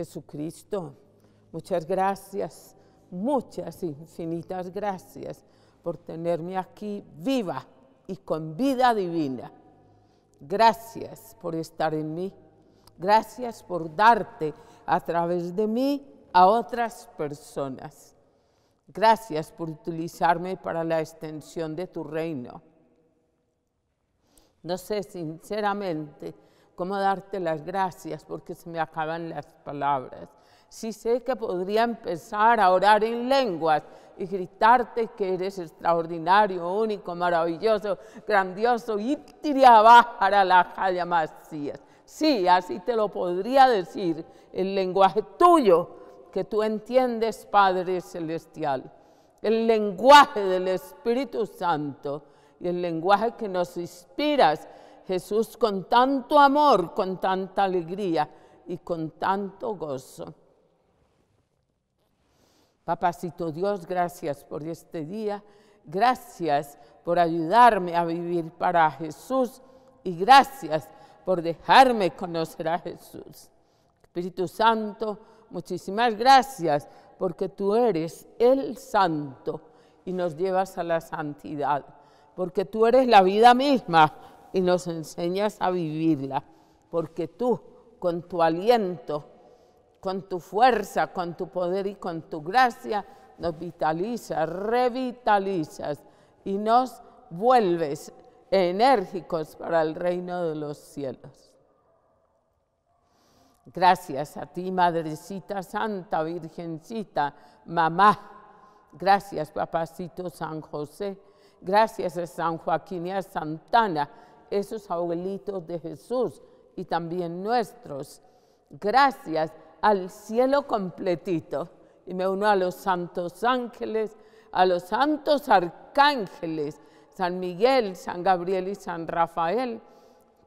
Jesucristo, muchas gracias, muchas infinitas gracias por tenerme aquí viva y con vida divina. Gracias por estar en mí. Gracias por darte a través de mí a otras personas. Gracias por utilizarme para la extensión de tu reino. No sé, sinceramente, cómo darte las gracias porque se me acaban las palabras. Sí sé que podría empezar a orar en lenguas y gritarte que eres extraordinario, único, maravilloso, grandioso, y abajo la masías. Sí, así te lo podría decir el lenguaje tuyo que tú entiendes, Padre Celestial, el lenguaje del Espíritu Santo y el lenguaje que nos inspiras Jesús con tanto amor, con tanta alegría y con tanto gozo. Papacito Dios, gracias por este día, gracias por ayudarme a vivir para Jesús y gracias por dejarme conocer a Jesús. Espíritu Santo, muchísimas gracias porque tú eres el Santo y nos llevas a la santidad, porque tú eres la vida misma y nos enseñas a vivirla, porque tú, con tu aliento, con tu fuerza, con tu poder y con tu gracia, nos vitalizas, revitalizas y nos vuelves enérgicos para el reino de los cielos. Gracias a ti, Madrecita Santa, Virgencita, Mamá. Gracias, Papacito San José. Gracias a San Joaquín y a Santana esos abuelitos de Jesús y también nuestros. Gracias al cielo completito. Y me uno a los santos ángeles, a los santos arcángeles, San Miguel, San Gabriel y San Rafael,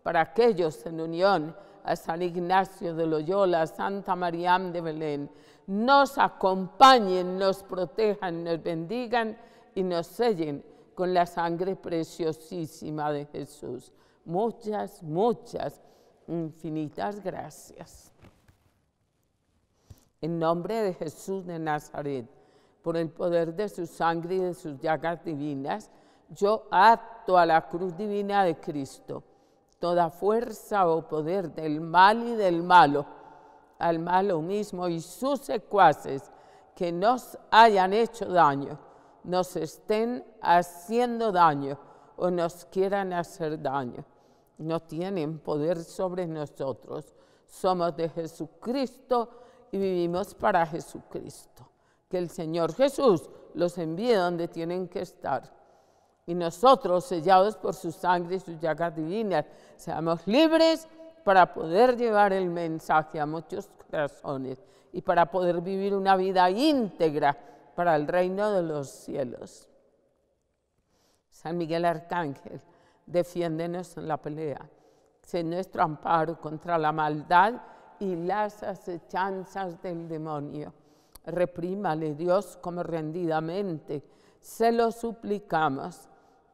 para aquellos en unión a San Ignacio de Loyola, a Santa María de Belén, nos acompañen, nos protejan, nos bendigan y nos sellen con la sangre preciosísima de Jesús. Muchas, muchas, infinitas gracias. En nombre de Jesús de Nazaret, por el poder de su sangre y de sus llagas divinas, yo acto a la cruz divina de Cristo toda fuerza o poder del mal y del malo, al malo mismo y sus secuaces que nos hayan hecho daño nos estén haciendo daño o nos quieran hacer daño. No tienen poder sobre nosotros. Somos de Jesucristo y vivimos para Jesucristo. Que el Señor Jesús los envíe donde tienen que estar. Y nosotros, sellados por su sangre y sus llagas divinas, seamos libres para poder llevar el mensaje a muchos corazones y para poder vivir una vida íntegra para el reino de los cielos. San Miguel Arcángel, defiéndenos en la pelea. Sé nuestro amparo contra la maldad y las acechanzas del demonio. Reprímale Dios como rendidamente, se lo suplicamos.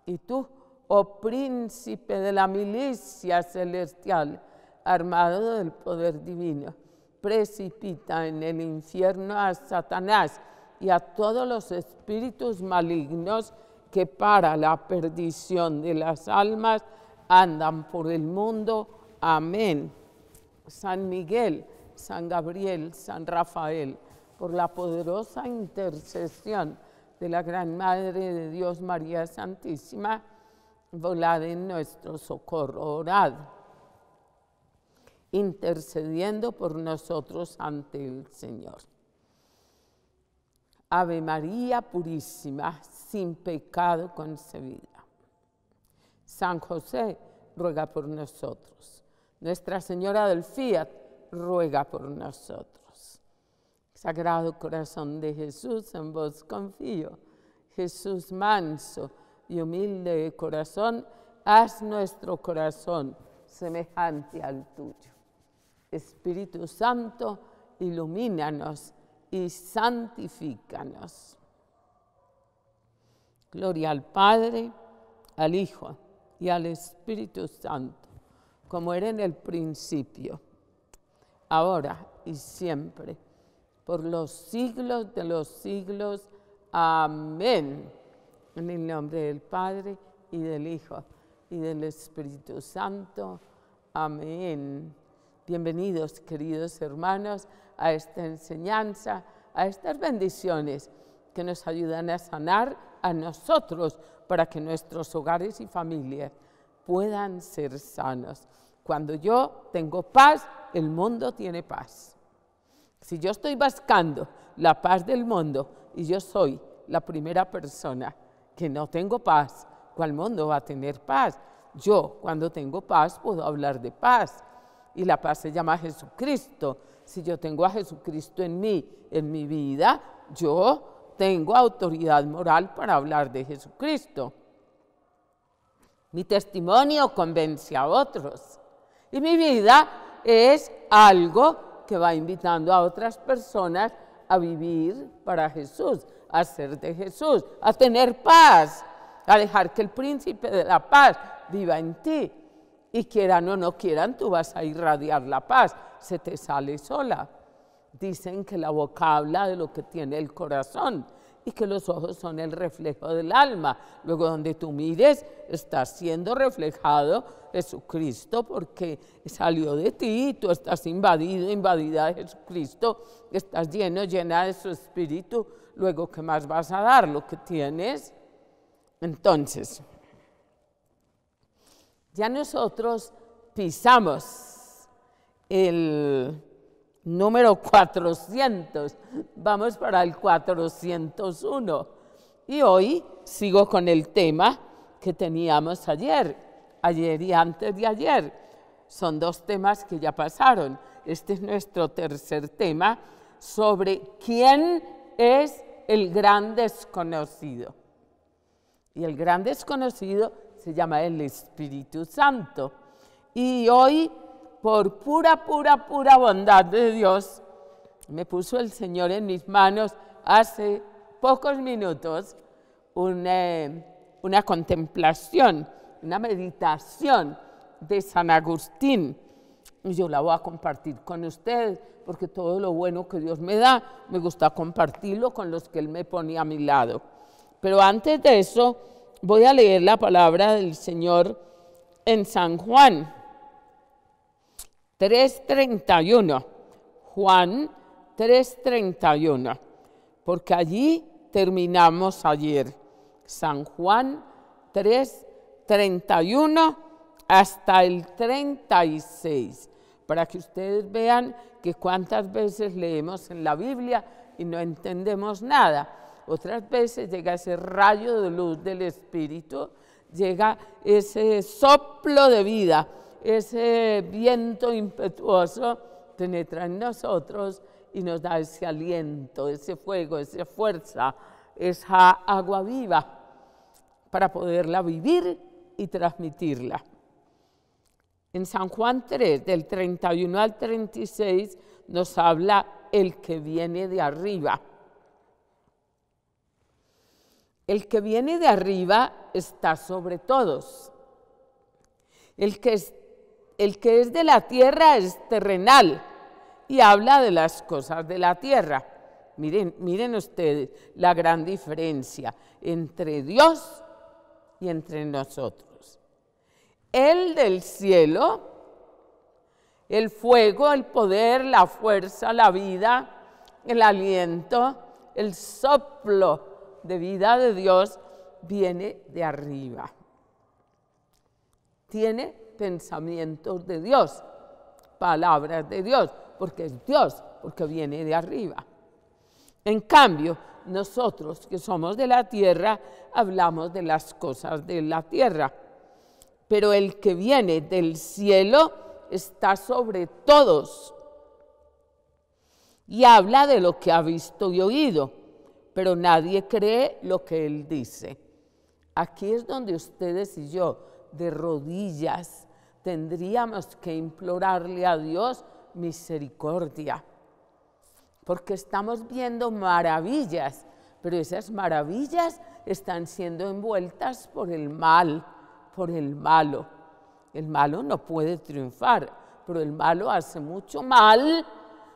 Y tú, oh príncipe de la milicia celestial, armado del poder divino, precipita en el infierno a Satanás y a todos los espíritus malignos que para la perdición de las almas andan por el mundo. Amén. San Miguel, San Gabriel, San Rafael, por la poderosa intercesión de la Gran Madre de Dios María Santísima, volad en nuestro socorro, orad, intercediendo por nosotros ante el Señor. Ave María Purísima, sin pecado concebida. San José ruega por nosotros. Nuestra Señora del Fiat ruega por nosotros. Sagrado corazón de Jesús, en vos confío. Jesús manso y humilde de corazón, haz nuestro corazón semejante al tuyo. Espíritu Santo, ilumínanos y santifícanos. Gloria al Padre, al Hijo y al Espíritu Santo, como era en el principio, ahora y siempre, por los siglos de los siglos. Amén. En el nombre del Padre y del Hijo y del Espíritu Santo. Amén. Bienvenidos, queridos hermanos, a esta enseñanza, a estas bendiciones que nos ayudan a sanar a nosotros para que nuestros hogares y familias puedan ser sanos. Cuando yo tengo paz, el mundo tiene paz. Si yo estoy buscando la paz del mundo y yo soy la primera persona que no tengo paz, ¿cuál mundo va a tener paz? Yo cuando tengo paz puedo hablar de paz y la paz se llama Jesucristo si yo tengo a Jesucristo en mí, en mi vida, yo tengo autoridad moral para hablar de Jesucristo. Mi testimonio convence a otros. Y mi vida es algo que va invitando a otras personas a vivir para Jesús, a ser de Jesús, a tener paz, a dejar que el príncipe de la paz viva en ti y quieran o no quieran, tú vas a irradiar la paz, se te sale sola. Dicen que la boca habla de lo que tiene el corazón y que los ojos son el reflejo del alma. Luego donde tú mires, está siendo reflejado Jesucristo porque salió de ti, tú estás invadido, invadida de Jesucristo, estás lleno, llena de su espíritu. Luego, ¿qué más vas a dar? Lo que tienes. Entonces, ya nosotros pisamos el número 400, vamos para el 401. Y hoy sigo con el tema que teníamos ayer, ayer y antes de ayer. Son dos temas que ya pasaron. Este es nuestro tercer tema sobre quién es el gran desconocido. Y el gran desconocido llama el Espíritu Santo. Y hoy, por pura, pura, pura bondad de Dios, me puso el Señor en mis manos hace pocos minutos eh, una, contemplación, una meditación de San Agustín. Y yo la voy a compartir con ustedes, porque todo lo bueno que Dios me da, me gusta compartirlo con los que Él me pone a mi lado. Pero antes de eso, Voy a leer la palabra del Señor en San Juan 3.31. Juan 3.31. Porque allí terminamos ayer. San Juan 3.31 hasta el 36. Para que ustedes vean que cuántas veces leemos en la Biblia y no entendemos nada. Otras veces llega ese rayo de luz del Espíritu, llega ese soplo de vida, ese viento impetuoso penetra en nosotros y nos da ese aliento, ese fuego, esa fuerza, esa agua viva para poderla vivir y transmitirla. En San Juan 3, del 31 al 36, nos habla el que viene de arriba. El que viene de arriba está sobre todos. El que, es, el que es de la tierra es terrenal y habla de las cosas de la tierra. Miren, miren ustedes la gran diferencia entre Dios y entre nosotros. El del cielo, el fuego, el poder, la fuerza, la vida, el aliento, el soplo de vida de Dios viene de arriba. Tiene pensamientos de Dios, palabras de Dios, porque es Dios, porque viene de arriba. En cambio, nosotros que somos de la tierra, hablamos de las cosas de la tierra. Pero el que viene del cielo está sobre todos y habla de lo que ha visto y oído pero nadie cree lo que él dice. Aquí es donde ustedes y yo, de rodillas, tendríamos que implorarle a Dios misericordia, porque estamos viendo maravillas, pero esas maravillas están siendo envueltas por el mal, por el malo. El malo no puede triunfar, pero el malo hace mucho mal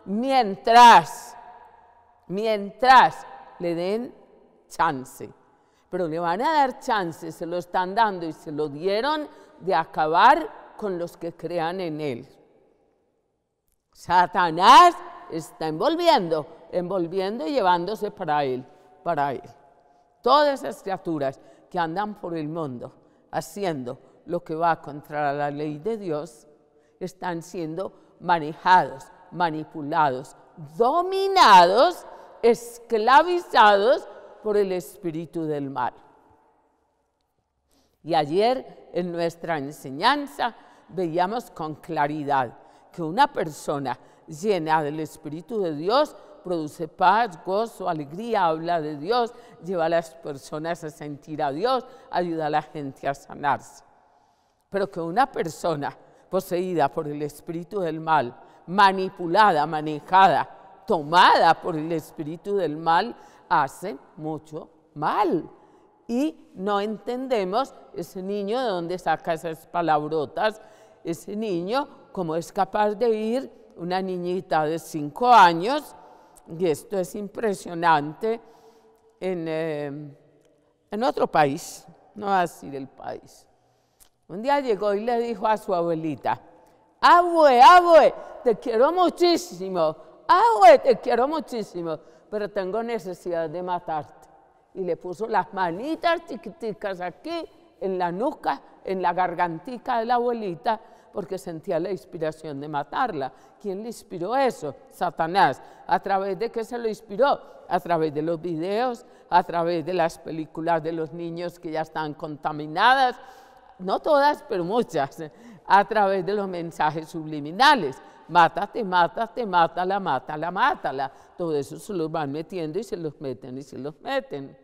mientras, mientras le den chance. Pero le van a dar chance, se lo están dando y se lo dieron de acabar con los que crean en él. Satanás está envolviendo, envolviendo y llevándose para él, para él. Todas esas criaturas que andan por el mundo haciendo lo que va contra la ley de Dios están siendo manejados, manipulados, dominados esclavizados por el espíritu del mal. Y ayer en nuestra enseñanza veíamos con claridad que una persona llena del Espíritu de Dios produce paz, gozo, alegría, habla de Dios, lleva a las personas a sentir a Dios, ayuda a la gente a sanarse. Pero que una persona poseída por el espíritu del mal, manipulada, manejada tomada por el espíritu del mal, hace mucho mal. Y no entendemos ese niño de dónde saca esas palabrotas, ese niño, cómo es capaz de ir una niñita de cinco años, y esto es impresionante, en, eh, otro país, no así del el país. Un día llegó y le dijo a su abuelita, abue, abue, te quiero muchísimo, te quiero muchísimo, pero tengo necesidad de matarte. Y le puso las manitas chiquiticas aquí, en la nuca, en la gargantica de la abuelita, porque sentía la inspiración de matarla. ¿Quién le inspiró eso? Satanás. ¿A través de qué se lo inspiró? A través de los videos, a través de las películas de los niños que ya están contaminadas, no todas, pero muchas, a través de los mensajes subliminales mátate, mátate, mátala, mátala, mátala. Todo eso se los van metiendo y se los meten y se los meten.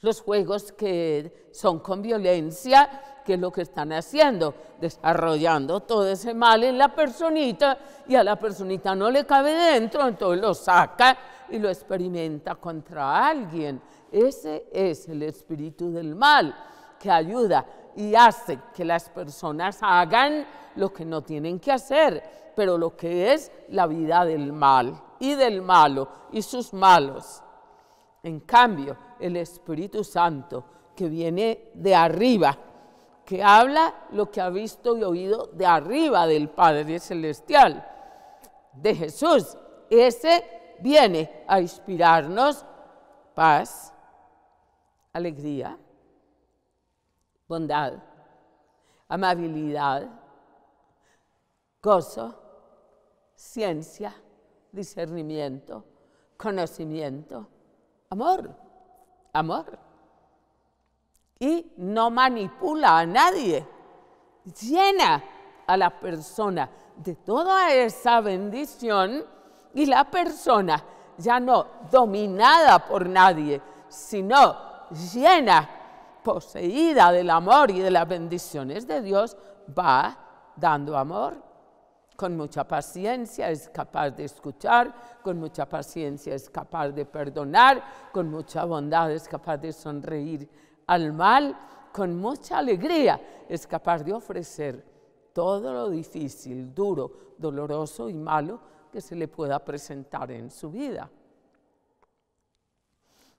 Los juegos que son con violencia, que es lo que están haciendo, desarrollando todo ese mal en la personita y a la personita no le cabe dentro, entonces lo saca y lo experimenta contra alguien. Ese es el espíritu del mal que ayuda y hace que las personas hagan lo que no tienen que hacer, pero lo que es la vida del mal y del malo y sus malos. En cambio, el Espíritu Santo, que viene de arriba, que habla lo que ha visto y oído de arriba del Padre Celestial, de Jesús, ese viene a inspirarnos paz, alegría, bondad, amabilidad, gozo, ciencia, discernimiento, conocimiento, amor, amor. Y no manipula a nadie, llena a la persona de toda esa bendición y la persona ya no dominada por nadie, sino llena poseída del amor y de las bendiciones de Dios, va dando amor. Con mucha paciencia es capaz de escuchar, con mucha paciencia es capaz de perdonar, con mucha bondad es capaz de sonreír al mal, con mucha alegría es capaz de ofrecer todo lo difícil, duro, doloroso y malo que se le pueda presentar en su vida.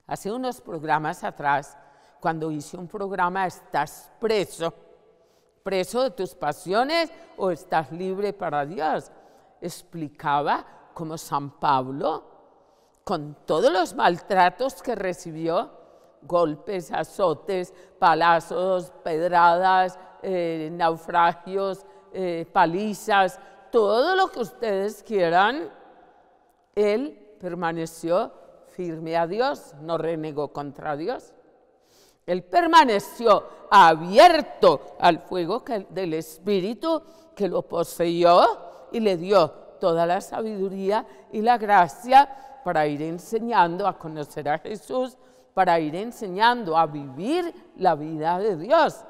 Hace unos programas atrás cuando hice un programa, estás preso, preso de tus pasiones o estás libre para Dios. Explicaba cómo San Pablo, con todos los maltratos que recibió, golpes, azotes, palazos, pedradas, eh, naufragios, eh, palizas, todo lo que ustedes quieran, él permaneció firme a Dios, no renegó contra Dios. Él permaneció abierto al fuego del Espíritu que lo poseyó y le dio toda la sabiduría y la gracia para ir enseñando a conocer a Jesús, para ir enseñando a vivir la vida de Dios,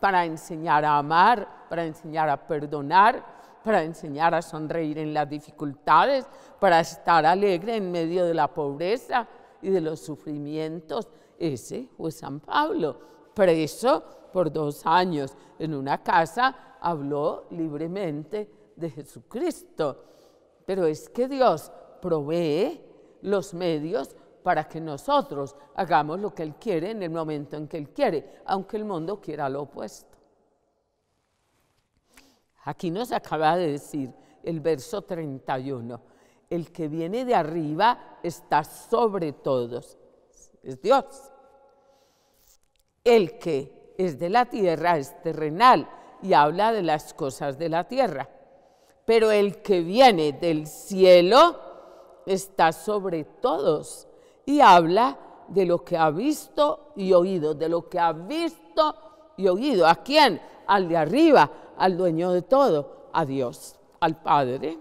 para enseñar a amar, para enseñar a perdonar, para enseñar a sonreír en las dificultades, para estar alegre en medio de la pobreza y de los sufrimientos, ese fue San Pablo, preso por dos años en una casa, habló libremente de Jesucristo. Pero es que Dios provee los medios para que nosotros hagamos lo que Él quiere en el momento en que Él quiere, aunque el mundo quiera lo opuesto. Aquí nos acaba de decir el verso 31, el que viene de arriba está sobre todos es Dios. El que es de la tierra es terrenal y habla de las cosas de la tierra. Pero el que viene del cielo está sobre todos y habla de lo que ha visto y oído, de lo que ha visto y oído. ¿A quién? Al de arriba, al dueño de todo, a Dios, al Padre.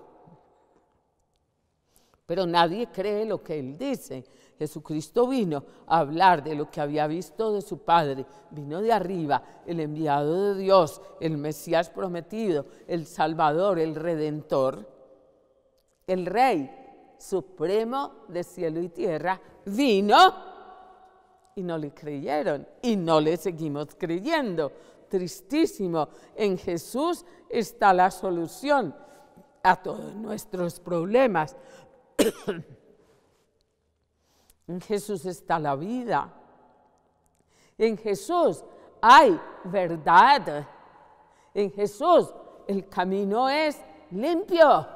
Pero nadie cree lo que él dice. Jesucristo vino a hablar de lo que había visto de su Padre, vino de arriba, el enviado de Dios, el Mesías prometido, el Salvador, el Redentor, el Rey Supremo de cielo y tierra, vino y no le creyeron y no le seguimos creyendo. Tristísimo, en Jesús está la solución a todos nuestros problemas. En Jesús está la vida. En Jesús hay verdad. En Jesús el camino es limpio.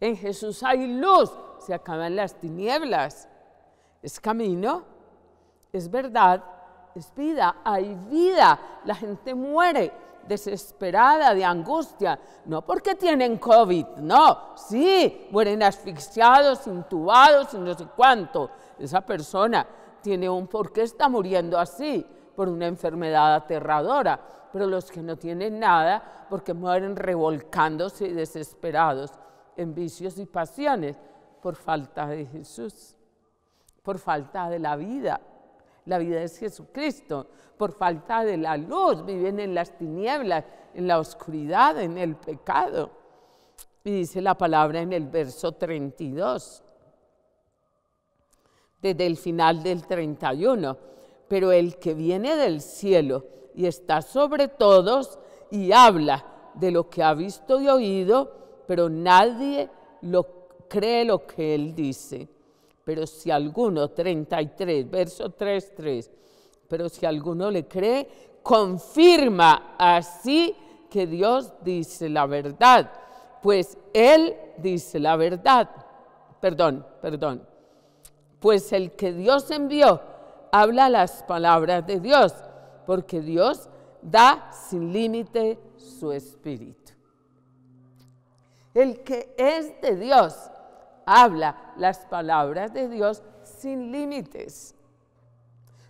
En Jesús hay luz. Se acaban las tinieblas. Es camino, es verdad, es vida, hay vida. La gente muere desesperada de angustia, no porque tienen COVID, no, sí, mueren asfixiados, intubados y no sé cuánto. Esa persona tiene un por qué está muriendo así, por una enfermedad aterradora, pero los que no tienen nada, porque mueren revolcándose y desesperados en vicios y pasiones por falta de Jesús, por falta de la vida. La vida es Jesucristo. Por falta de la luz viven en las tinieblas, en la oscuridad, en el pecado. Y dice la palabra en el verso 32, desde el final del 31. Pero el que viene del cielo y está sobre todos y habla de lo que ha visto y oído, pero nadie lo cree lo que él dice. Pero si alguno, 33, verso 3, 3, pero si alguno le cree, confirma así que Dios dice la verdad, pues Él dice la verdad. Perdón, perdón. Pues el que Dios envió habla las palabras de Dios, porque Dios da sin límite su espíritu. El que es de Dios habla las palabras de Dios sin límites.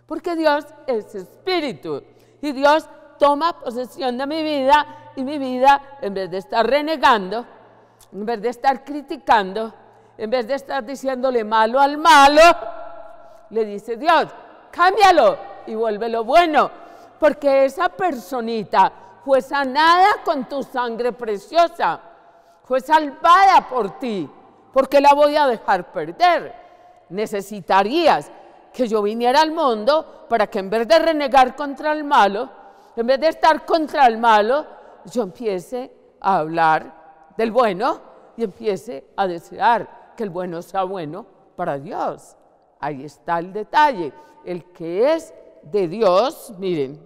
Porque Dios es espíritu y Dios toma posesión de mi vida y mi vida, en vez de estar renegando, en vez de estar criticando, en vez de estar diciéndole malo al malo, le dice Dios, cámbialo y vuélvelo bueno, porque esa personita fue sanada con tu sangre preciosa, fue salvada por ti porque la voy a dejar perder. Necesitarías que yo viniera al mundo para que en vez de renegar contra el malo, en vez de estar contra el malo, yo empiece a hablar del bueno y empiece a desear que el bueno sea bueno para Dios. Ahí está el detalle. El que es de Dios, miren.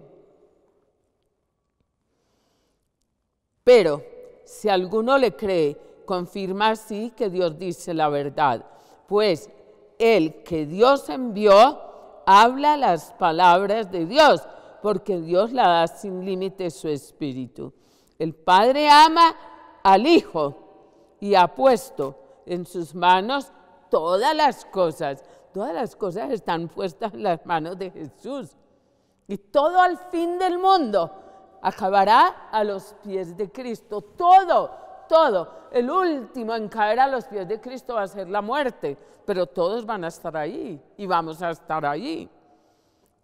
Pero si alguno le cree confirma así que Dios dice la verdad, pues el que Dios envió habla las palabras de Dios, porque Dios la da sin límite su espíritu. El Padre ama al Hijo y ha puesto en sus manos todas las cosas. Todas las cosas están puestas en las manos de Jesús. Y todo al fin del mundo acabará a los pies de Cristo. Todo todo. El último en caer a los pies de Cristo va a ser la muerte, pero todos van a estar ahí y vamos a estar ahí.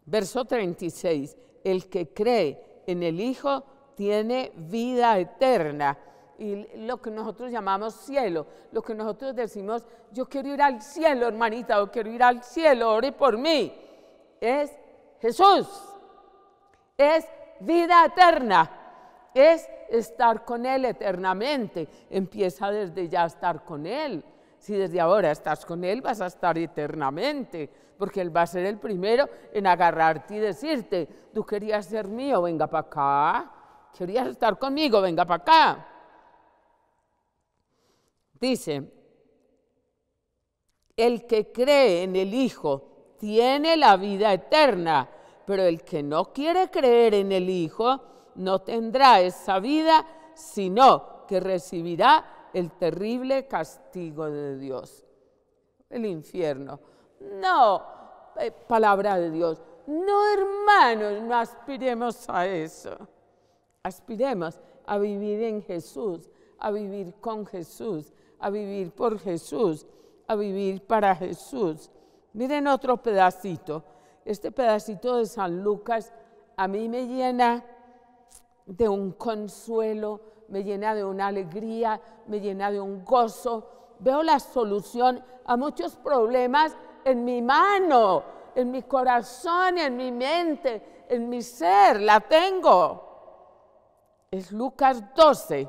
Verso 36, el que cree en el Hijo tiene vida eterna y lo que nosotros llamamos cielo, lo que nosotros decimos, yo quiero ir al cielo, hermanita, o quiero ir al cielo, ore por mí, es Jesús, es vida eterna es estar con Él eternamente. Empieza desde ya a estar con Él. Si desde ahora estás con Él, vas a estar eternamente, porque Él va a ser el primero en agarrarte y decirte, tú querías ser mío, venga para acá. Querías estar conmigo, venga para acá. Dice, el que cree en el Hijo tiene la vida eterna, pero el que no quiere creer en el Hijo, no tendrá esa vida, sino que recibirá el terrible castigo de Dios, el infierno. No, eh, palabra de Dios, no hermanos, no aspiremos a eso. Aspiremos a vivir en Jesús, a vivir con Jesús, a vivir por Jesús, a vivir para Jesús. Miren otro pedacito. Este pedacito de San Lucas a mí me llena de un consuelo, me llena de una alegría, me llena de un gozo. Veo la solución a muchos problemas en mi mano, en mi corazón, en mi mente, en mi ser, la tengo. Es Lucas 12,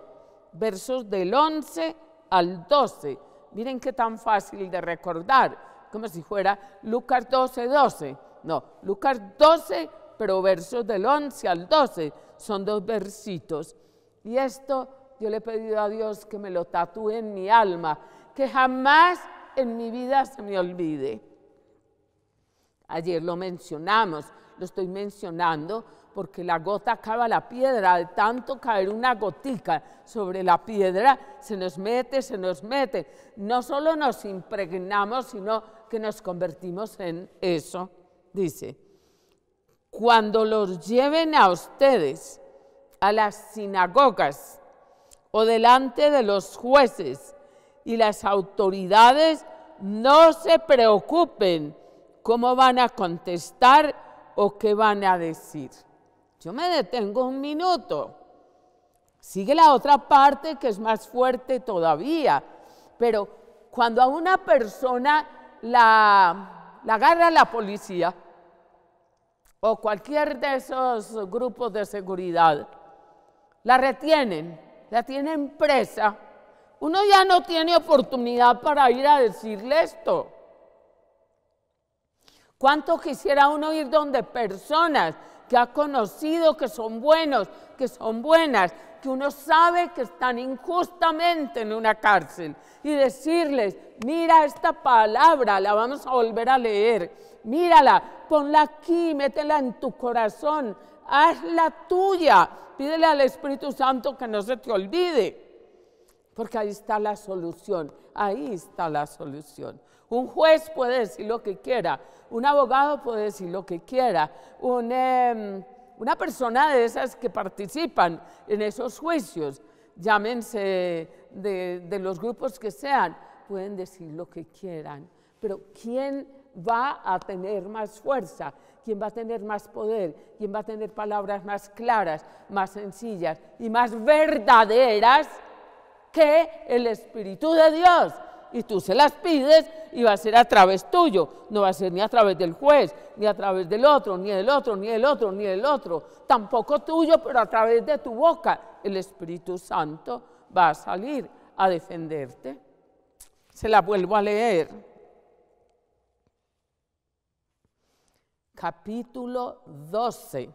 versos del 11 al 12. Miren qué tan fácil de recordar, como si fuera Lucas 12, 12. No, Lucas 12, pero versos del 11 al 12 son dos versitos. Y esto yo le he pedido a Dios que me lo tatúe en mi alma, que jamás en mi vida se me olvide. Ayer lo mencionamos, lo estoy mencionando porque la gota acaba la piedra, al tanto caer una gotica sobre la piedra, se nos mete, se nos mete. No solo nos impregnamos, sino que nos convertimos en eso, dice cuando los lleven a ustedes a las sinagogas o delante de los jueces y las autoridades, no se preocupen cómo van a contestar o qué van a decir. Yo me detengo un minuto. Sigue la otra parte que es más fuerte todavía. Pero cuando a una persona la, la agarra la policía o cualquier de esos grupos de seguridad, la retienen, la tienen presa, uno ya no tiene oportunidad para ir a decirle esto. ¿Cuánto quisiera uno ir donde personas que ha conocido que son buenos, que son buenas, que uno sabe que están injustamente en una cárcel y decirles, mira esta palabra, la vamos a volver a leer, mírala, ponla aquí, métela en tu corazón, hazla tuya, pídele al Espíritu Santo que no se te olvide, porque ahí está la solución, ahí está la solución. Un juez puede decir lo que quiera, un abogado puede decir lo que quiera, em, una persona de esas que participan en esos juicios, llámense de, de los grupos que sean, pueden decir lo que quieran. Pero ¿quién va a tener más fuerza? ¿Quién va a tener más poder? ¿Quién va a tener palabras más claras, más sencillas y más verdaderas que el Espíritu de Dios? y tú se las pides y va a ser a través tuyo, no va a ser ni a través del juez, ni a través del otro, ni del otro, ni del otro, ni del otro, tampoco tuyo, pero a través de tu boca el Espíritu Santo va a salir a defenderte. Se la vuelvo a leer. Capítulo 12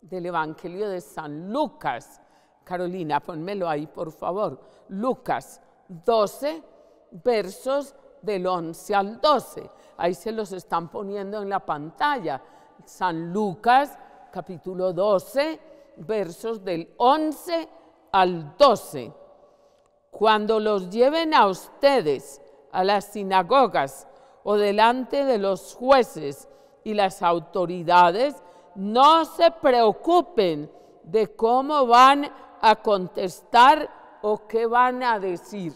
del Evangelio de San Lucas. Carolina, ponmelo ahí, por favor. Lucas 12, versos del 11 al 12. Ahí se los están poniendo en la pantalla. San Lucas capítulo 12, versos del 11 al 12. Cuando los lleven a ustedes a las sinagogas o delante de los jueces y las autoridades, no se preocupen de cómo van a contestar o qué van a decir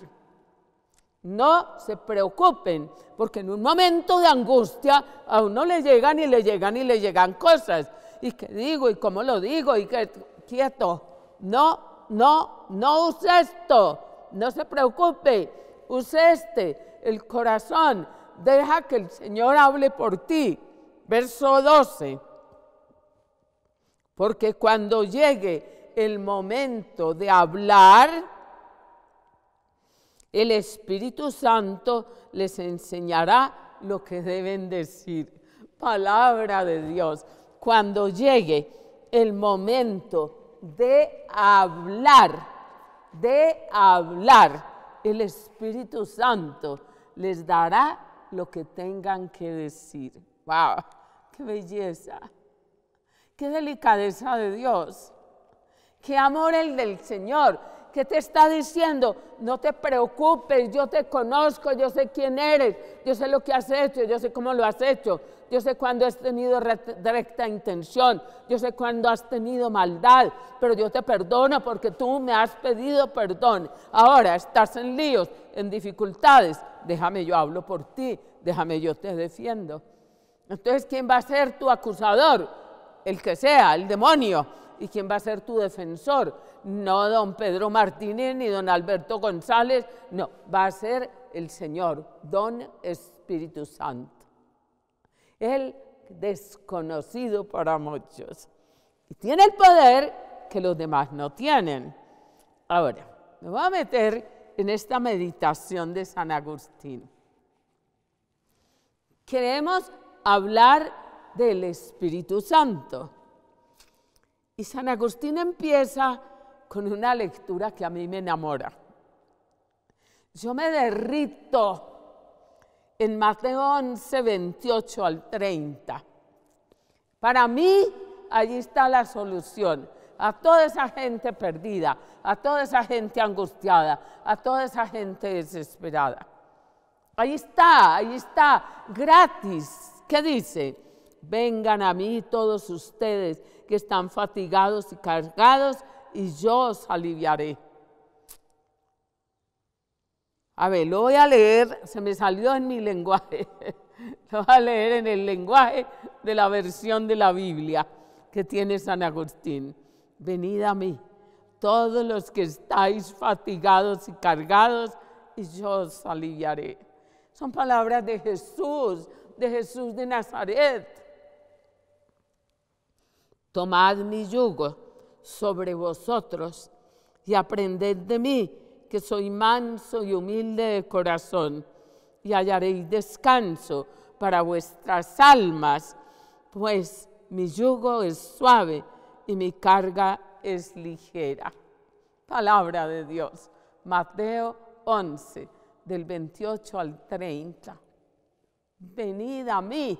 no se preocupen, porque en un momento de angustia a uno le llegan y le llegan y le llegan cosas. ¿Y qué digo? ¿Y cómo lo digo? ¿Y qué? Quieto. No, no, no use esto. No se preocupe. Use este, el corazón. Deja que el Señor hable por ti. Verso 12. Porque cuando llegue el momento de hablar, el Espíritu Santo les enseñará lo que deben decir. Palabra de Dios. Cuando llegue el momento de hablar, de hablar, el Espíritu Santo les dará lo que tengan que decir. ¡Wow! ¡Qué belleza! ¡Qué delicadeza de Dios! ¡Qué amor el del Señor! ¿Qué te está diciendo, no te preocupes, yo te conozco, yo sé quién eres, yo sé lo que has hecho, yo sé cómo lo has hecho, yo sé cuándo has tenido recta intención, yo sé cuándo has tenido maldad, pero yo te perdono porque tú me has pedido perdón. Ahora estás en líos, en dificultades, déjame yo hablo por ti, déjame yo te defiendo. Entonces, ¿quién va a ser tu acusador? El que sea, el demonio y quién va a ser tu defensor. No don Pedro Martínez ni don Alberto González, no, va a ser el Señor, don Espíritu Santo. Él desconocido para muchos. Y tiene el poder que los demás no tienen. Ahora, me voy a meter en esta meditación de San Agustín. Queremos hablar del Espíritu Santo. Y San Agustín empieza con una lectura que a mí me enamora. Yo me derrito en Mateo 11, 28 al 30. Para mí, allí está la solución. A toda esa gente perdida, a toda esa gente angustiada, a toda esa gente desesperada. Ahí está, ahí está, gratis. ¿Qué dice? vengan a mí todos ustedes que están fatigados y cargados, y yo os aliviaré. A ver, lo voy a leer, se me salió en mi lenguaje, lo voy a leer en el lenguaje de la versión de la Biblia que tiene San Agustín. Venid a mí, todos los que estáis fatigados y cargados, y yo os aliviaré. Son palabras de Jesús, de Jesús de Nazaret. Tomad mi yugo sobre vosotros y aprended de mí, que soy manso y humilde de corazón, y hallaréis descanso para vuestras almas, pues mi yugo es suave y mi carga es ligera. Palabra de Dios, Mateo 11, del 28 al 30. Venid a mí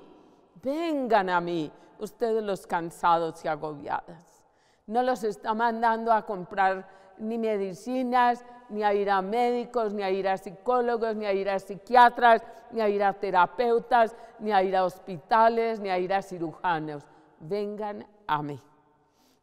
vengan a mí, ustedes los cansados y agobiados. No los está mandando a comprar ni medicinas, ni a ir a médicos, ni a ir a psicólogos, ni a ir a psiquiatras, ni a ir a terapeutas, ni a ir a hospitales, ni a ir a cirujanos. Vengan a mí.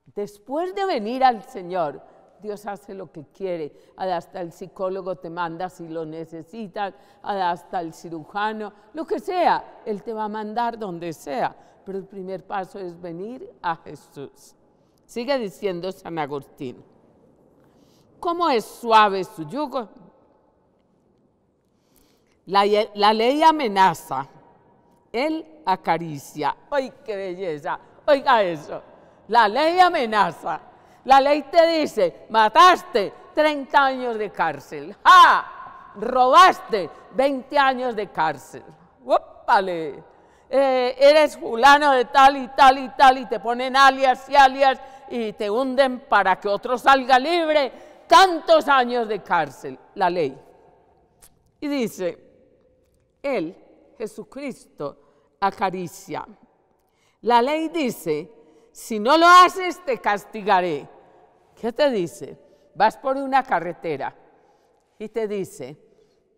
Después de venir al Señor, Dios hace lo que quiere, hasta el psicólogo te manda si lo necesitas, hasta el cirujano, lo que sea, Él te va a mandar donde sea, pero el primer paso es venir a Jesús. Sigue diciendo San Agustín, ¿cómo es suave su yugo? La, ley amenaza, Él acaricia. ¡Ay, qué belleza! Oiga eso, la ley amenaza la ley te dice, mataste 30 años de cárcel. ¡Ja! Robaste 20 años de cárcel. ¡Ópale! Eh, eres fulano de tal y tal y tal y te ponen alias y alias y te hunden para que otro salga libre. Tantos años de cárcel, la ley. Y dice, él, Jesucristo, acaricia. La ley dice, si no lo haces te castigaré. ¿Qué te dice? Vas por una carretera y te dice,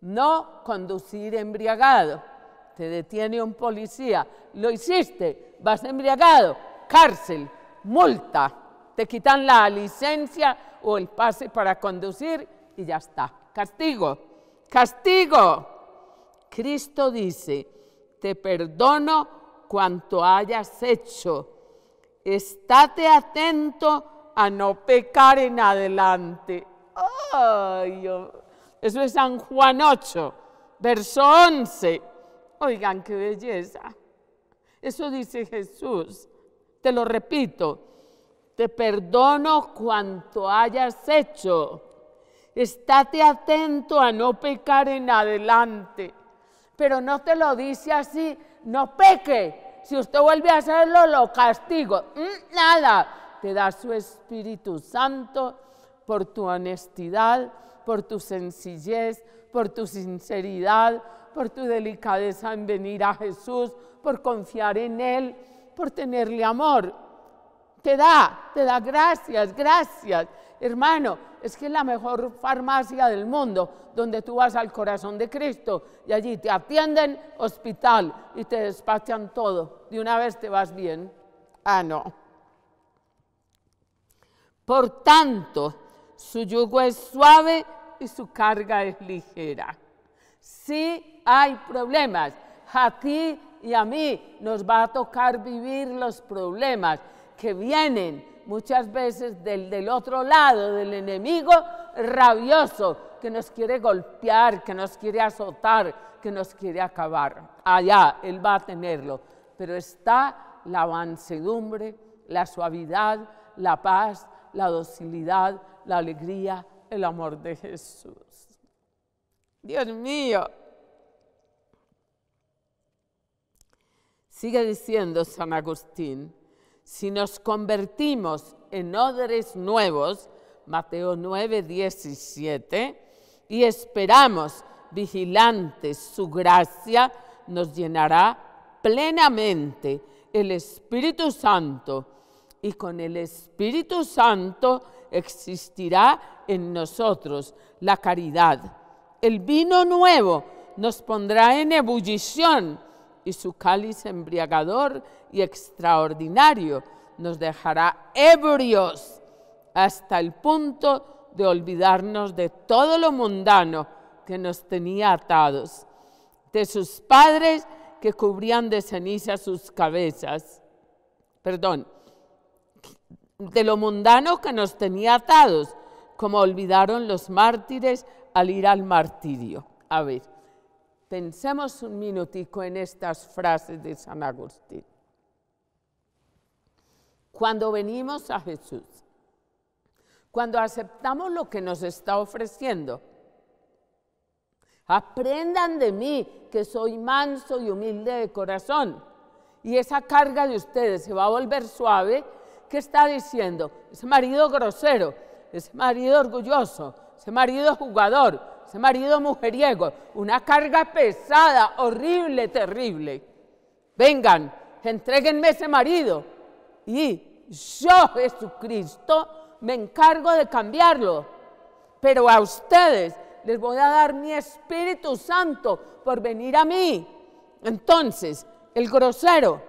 no conducir embriagado. Te detiene un policía, lo hiciste, vas embriagado, cárcel, multa, te quitan la licencia o el pase para conducir y ya está. Castigo, castigo. Cristo dice, te perdono cuanto hayas hecho estate atento a no pecar en adelante. eso es San Juan 8, verso 11. Oigan, qué belleza. Eso dice Jesús. Te lo repito, te perdono cuanto hayas hecho. Estate atento a no pecar en adelante. Pero no te lo dice así, no peque, si usted vuelve a hacerlo, lo castigo. Mm, nada. Te da su Espíritu Santo por tu honestidad, por tu sencillez, por tu sinceridad, por tu delicadeza en venir a Jesús, por confiar en Él, por tenerle amor. Te da, te da gracias, gracias. Hermano, es que es la mejor farmacia del mundo, donde tú vas al corazón de Cristo y allí te atienden hospital y te despachan todo. De una vez te vas bien. Ah, no. Por tanto, su yugo es suave y su carga es ligera. Si hay problemas. A ti y a mí nos va a tocar vivir los problemas que vienen muchas veces del, otro lado, del enemigo rabioso, que nos quiere golpear, que nos quiere azotar, que nos quiere acabar. Allá Él va a tenerlo. Pero está la mansedumbre, la suavidad, la paz, la docilidad, la alegría, el amor de Jesús. Dios mío. Sigue diciendo San Agustín, si nos convertimos en odres nuevos, Mateo 9, 17, y esperamos vigilantes su gracia, nos llenará plenamente el Espíritu Santo y con el Espíritu Santo existirá en nosotros la caridad. El vino nuevo nos pondrá en ebullición y su cáliz embriagador y extraordinario nos dejará ebrios hasta el punto de olvidarnos de todo lo mundano que nos tenía atados, de sus padres que cubrían de ceniza sus cabezas, perdón, de lo mundano que nos tenía atados, como olvidaron los mártires al ir al martirio. A ver. Pensemos un minutico en estas frases de San Agustín. Cuando venimos a Jesús, cuando aceptamos lo que nos está ofreciendo, aprendan de mí que soy manso y humilde de corazón. Y esa carga de ustedes se va a volver suave. ¿Qué está diciendo? Ese marido grosero, ese marido orgulloso, ese marido jugador, ese marido mujeriego, una carga pesada, horrible, terrible. Vengan, entreguenme ese marido y yo, Jesucristo, me encargo de cambiarlo. Pero a ustedes les voy a dar mi Espíritu Santo por venir a mí. Entonces, el grosero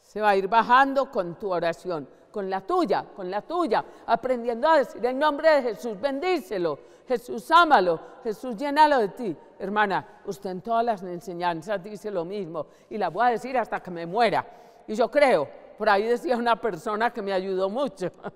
se va a ir bajando con tu oración, con la tuya, con la tuya, aprendiendo a decir el nombre de Jesús, bendícelo, Jesús ámalo, Jesús llénalo de ti. Hermana, usted en todas las enseñanzas dice lo mismo y la voy a decir hasta que me muera. Y yo creo, por ahí decía una persona que me ayudó mucho,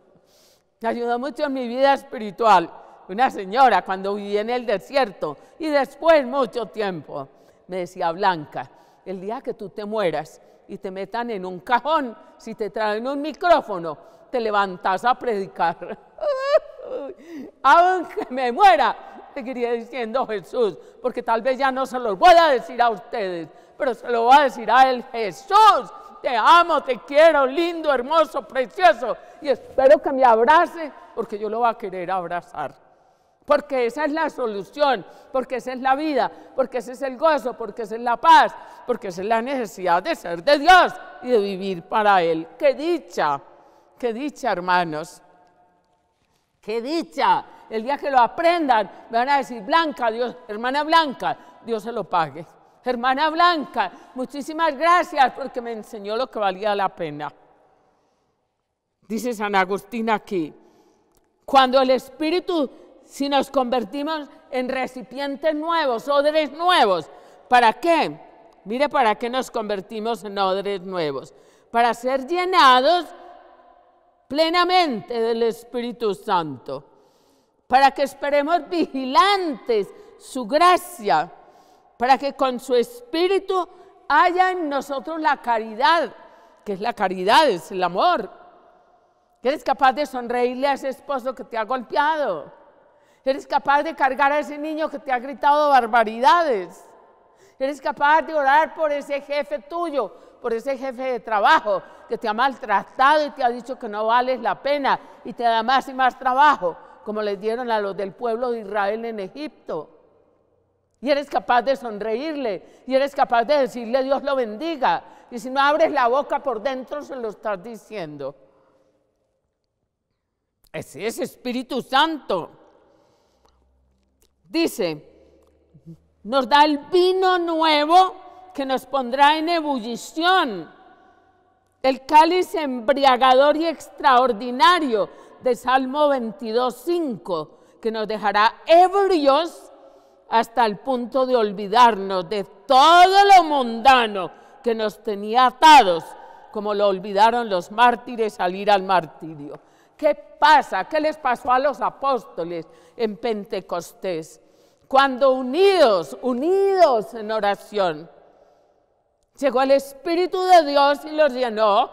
me ayudó mucho en mi vida espiritual, una señora cuando viví en el desierto y después mucho tiempo, me decía Blanca, el día que tú te mueras y te metan en un cajón, si te traen un micrófono, te levantas a predicar. aunque me muera, seguiría diciendo Jesús, porque tal vez ya no se lo voy a decir a ustedes, pero se lo voy a decir a él, Jesús, te amo, te quiero, lindo, hermoso, precioso, y espero que me abrace, porque yo lo voy a querer abrazar. Porque esa es la solución, porque esa es la vida, porque ese es el gozo, porque esa es la paz, porque esa es la necesidad de ser de Dios y de vivir para Él. ¡Qué dicha! ¡Qué dicha, hermanos! ¡Qué dicha! El día que lo aprendan, me van a decir, Blanca, Dios, hermana Blanca, Dios se lo pague. Hermana Blanca, muchísimas gracias porque me enseñó lo que valía la pena. Dice San Agustín aquí, cuando el Espíritu, si nos convertimos en recipientes nuevos, odres nuevos, ¿para qué? Mire, ¿para qué nos convertimos en odres nuevos? Para ser llenados plenamente del Espíritu Santo, para que esperemos vigilantes su gracia, para que con su Espíritu haya en nosotros la caridad, que es la caridad, es el amor. eres capaz de sonreírle a ese esposo que te ha golpeado. Eres capaz de cargar a ese niño que te ha gritado barbaridades. Eres capaz de orar por ese jefe tuyo por ese jefe de trabajo que te ha maltratado y te ha dicho que no vales la pena y te da más y más trabajo, como les dieron a los del pueblo de Israel en Egipto. Y eres capaz de sonreírle, y eres capaz de decirle Dios lo bendiga. Y si no abres la boca por dentro, se lo estás diciendo. Ese es Espíritu Santo. Dice, nos da el vino nuevo que nos pondrá en ebullición. El cáliz embriagador y extraordinario de Salmo 22.5, que nos dejará ebrios hasta el punto de olvidarnos de todo lo mundano que nos tenía atados, como lo olvidaron los mártires al ir al martirio. ¿Qué pasa? ¿Qué les pasó a los apóstoles en Pentecostés? Cuando unidos, unidos en oración, Llegó el Espíritu de Dios y los llenó.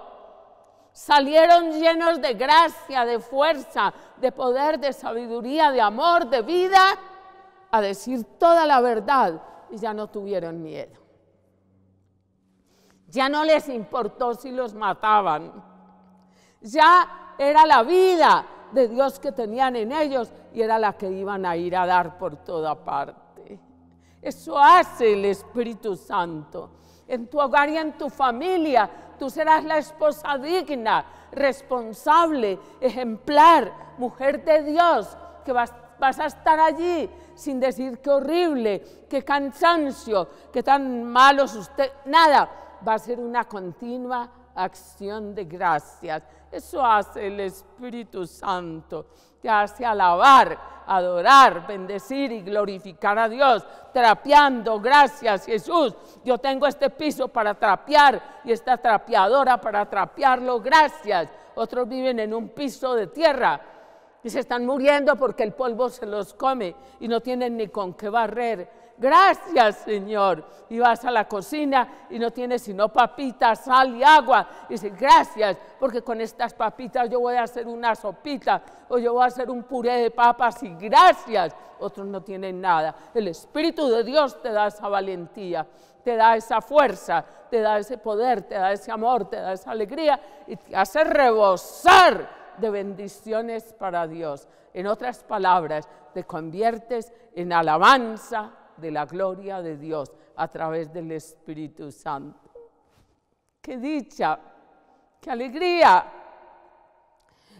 Salieron llenos de gracia, de fuerza, de poder, de sabiduría, de amor, de vida, a decir toda la verdad y ya no tuvieron miedo. Ya no les importó si los mataban. Ya era la vida de Dios que tenían en ellos y era la que iban a ir a dar por toda parte. Eso hace el Espíritu Santo en tu hogar y en tu familia. Tú serás la esposa digna, responsable, ejemplar, mujer de Dios, que vas, a estar allí sin decir qué horrible, qué cansancio, qué tan malos usted. Nada, va a ser una continua acción de gracias. Eso hace el Espíritu Santo. Te hace alabar, adorar, bendecir y glorificar a Dios. Trapeando, gracias Jesús. Yo tengo este piso para trapear y esta trapeadora para trapearlo, gracias. Otros viven en un piso de tierra y se están muriendo porque el polvo se los come y no tienen ni con qué barrer gracias Señor. Y vas a la cocina y no tienes sino papitas, sal y agua. Y dices, gracias, porque con estas papitas yo voy a hacer una sopita o yo voy a hacer un puré de papas y gracias. Otros no tienen nada. El Espíritu de Dios te da esa valentía, te da esa fuerza, te da ese poder, te da ese amor, te da esa alegría y te hace rebosar de bendiciones para Dios. En otras palabras, te conviertes en alabanza de la gloria de Dios a través del Espíritu Santo. Qué dicha, qué alegría.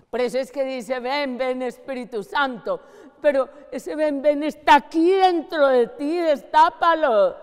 Por eso es que dice, ven, ven Espíritu Santo. Pero ese ven, ven está aquí dentro de ti, destápalo.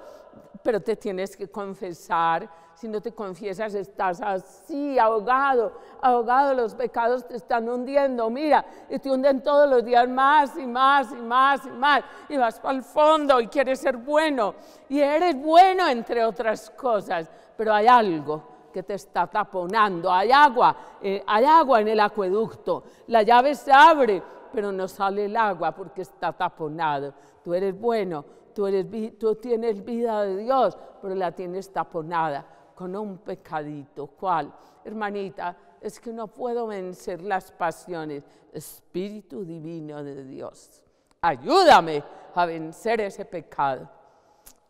Pero te tienes que confesar si no te confiesas estás así, ahogado, ahogado, los pecados te están hundiendo, mira, y te hunden todos los días más y más y más y más, y vas para el fondo y quieres ser bueno, y eres bueno entre otras cosas, pero hay algo que te está taponando, hay agua, eh, hay agua en el acueducto, la llave se abre, pero no sale el agua porque está taponado. Tú eres bueno, tú, eres, tú tienes vida de Dios, pero la tienes taponada con un pecadito. ¿Cuál? Hermanita, es que no puedo vencer las pasiones. Espíritu Divino de Dios, ayúdame a vencer ese pecado.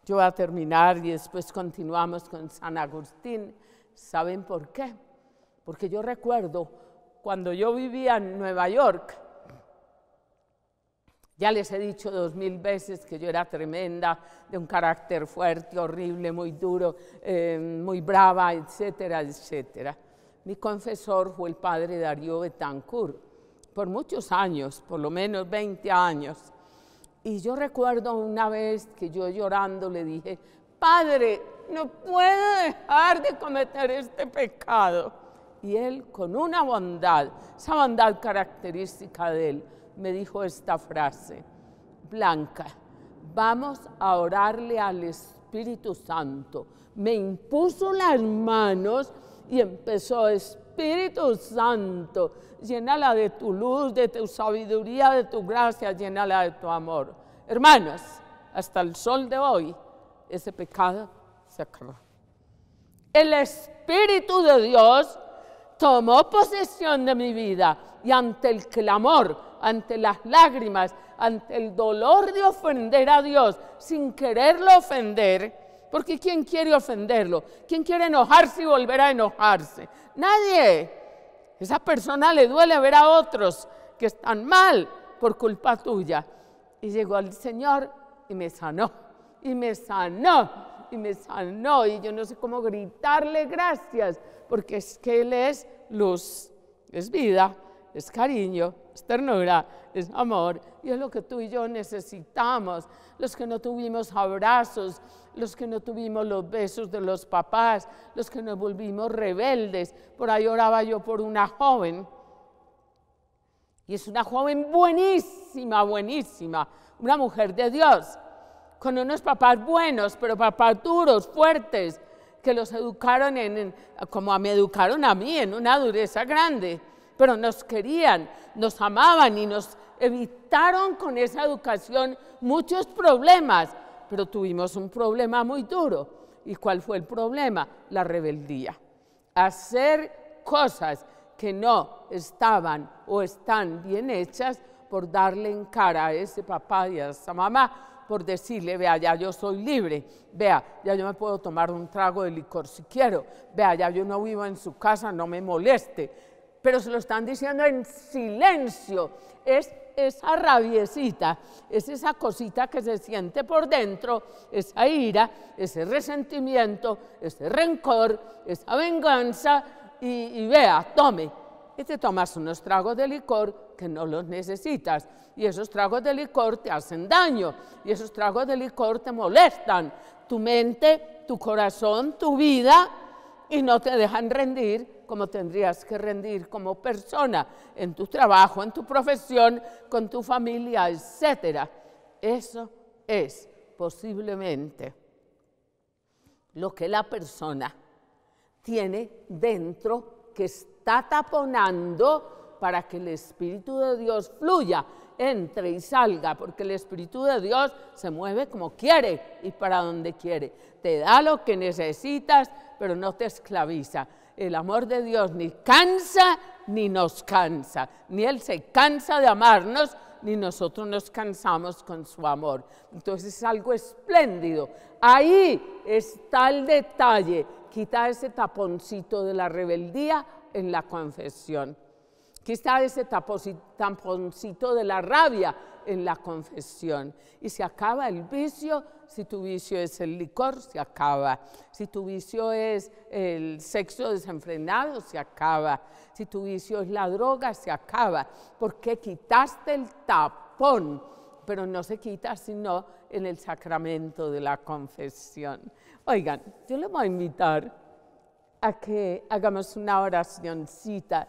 Yo voy a terminar y después continuamos con San Agustín. ¿Saben por qué? Porque yo recuerdo cuando yo vivía en Nueva York, ya les he dicho dos mil veces que yo era tremenda, de un carácter fuerte, horrible, muy duro, eh, muy brava, etcétera, etcétera. Mi confesor fue el padre Darío Betancourt, por muchos años, por lo menos 20 años. Y yo recuerdo una vez que yo llorando le dije, Padre, no puedo dejar de cometer este pecado. Y él, con una bondad, esa bondad característica de él, me dijo esta frase, Blanca, vamos a orarle al Espíritu Santo. Me impuso las manos y empezó, Espíritu Santo, llénala de tu luz, de tu sabiduría, de tu gracia, llénala de tu amor. Hermanos, hasta el sol de hoy, ese pecado se acabó. El Espíritu de Dios tomó posesión de mi vida y ante el clamor ante las lágrimas, ante el dolor de ofender a Dios, sin quererlo ofender, porque ¿quién quiere ofenderlo? ¿Quién quiere enojarse y volver a enojarse? Nadie. Esa persona le duele ver a otros que están mal por culpa tuya. Y llegó al Señor y me sanó, y me sanó y me sanó y yo no sé cómo gritarle gracias, porque es que Él es luz, es vida, es cariño, es ternura, es amor y es lo que tú y yo necesitamos. Los que no tuvimos abrazos, los que no tuvimos los besos de los papás, los que nos volvimos rebeldes. Por ahí oraba yo por una joven y es una joven buenísima, buenísima, una mujer de Dios, con unos papás buenos, pero papás duros, fuertes, que los educaron en, como me educaron a mí, en una dureza grande pero nos querían, nos amaban y nos evitaron con esa educación muchos problemas, pero tuvimos un problema muy duro. ¿Y cuál fue el problema? La rebeldía. Hacer cosas que no estaban o están bien hechas por darle en cara a ese papá y a esa mamá, por decirle, vea, ya yo soy libre, vea, ya yo me puedo tomar un trago de licor si quiero, vea, ya yo no vivo en su casa, no me moleste, pero se lo están diciendo en silencio. Es esa rabiecita, es esa cosita que se siente por dentro, esa ira, ese resentimiento, ese rencor, esa venganza, y, vea, tome. Y te este tomas unos tragos de licor que no los necesitas. Y esos tragos de licor te hacen daño. Y esos tragos de licor te molestan. Tu mente, tu corazón, tu vida y no te dejan rendir como tendrías que rendir como persona en tu trabajo, en tu profesión, con tu familia, etc. Eso es posiblemente lo que la persona tiene dentro que está taponando para que el Espíritu de Dios fluya entre y salga, porque el Espíritu de Dios se mueve como quiere y para donde quiere. Te da lo que necesitas, pero no te esclaviza. El amor de Dios ni cansa ni nos cansa, ni Él se cansa de amarnos, ni nosotros nos cansamos con su amor. Entonces es algo espléndido. Ahí está el detalle. Quita ese taponcito de la rebeldía en la confesión. Aquí está ese tamponcito de la rabia en la confesión. Y se acaba el vicio, si tu vicio es el licor, se acaba. Si tu vicio es el sexo desenfrenado, se acaba. Si tu vicio es la droga, se acaba. Porque quitaste el tapón, pero no se quita sino en el sacramento de la confesión. Oigan, yo le voy a invitar a que hagamos una oracioncita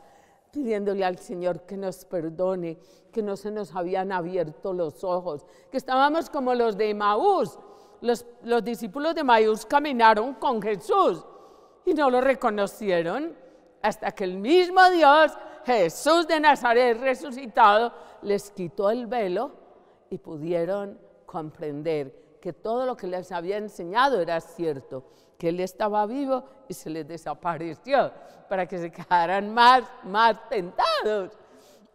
pidiéndole al Señor que nos perdone, que no se nos habían abierto los ojos, que estábamos como los de Maús. Los, discípulos de Maús caminaron con Jesús y no lo reconocieron hasta que el mismo Dios, Jesús de Nazaret resucitado, les quitó el velo y pudieron comprender que todo lo que les había enseñado era cierto, que él estaba vivo y se les desapareció para que se quedaran más, más tentados.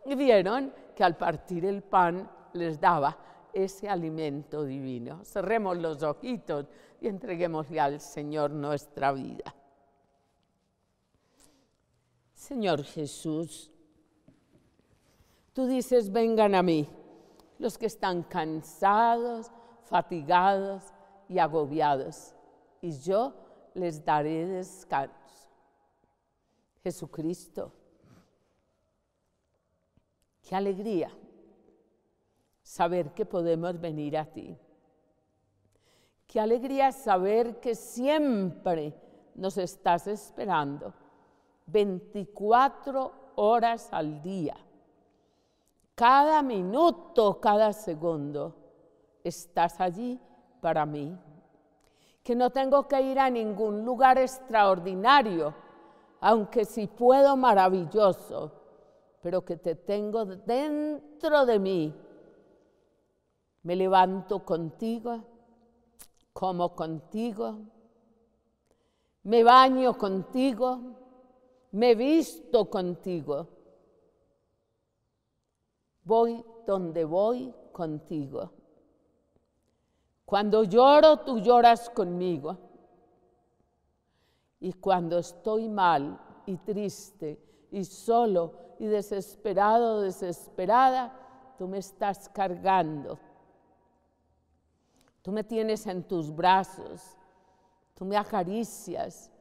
Y vieron que al partir el pan les daba ese alimento divino. Cerremos los ojitos y entreguémosle al Señor nuestra vida. Señor Jesús, tú dices, vengan a mí los que están cansados, fatigados y agobiados y yo les daré descanso. Jesucristo, qué alegría saber que podemos venir a ti. Qué alegría saber que siempre nos estás esperando, 24 horas al día. Cada minuto, cada segundo, estás allí para mí que no tengo que ir a ningún lugar extraordinario, aunque si puedo maravilloso, pero que te tengo dentro de mí. Me levanto contigo, como contigo, me baño contigo, me visto contigo. Voy donde voy contigo. Cuando lloro, tú lloras conmigo. Y cuando estoy mal y triste y solo y desesperado, desesperada, tú me estás cargando. Tú me tienes en tus brazos, tú me acaricias,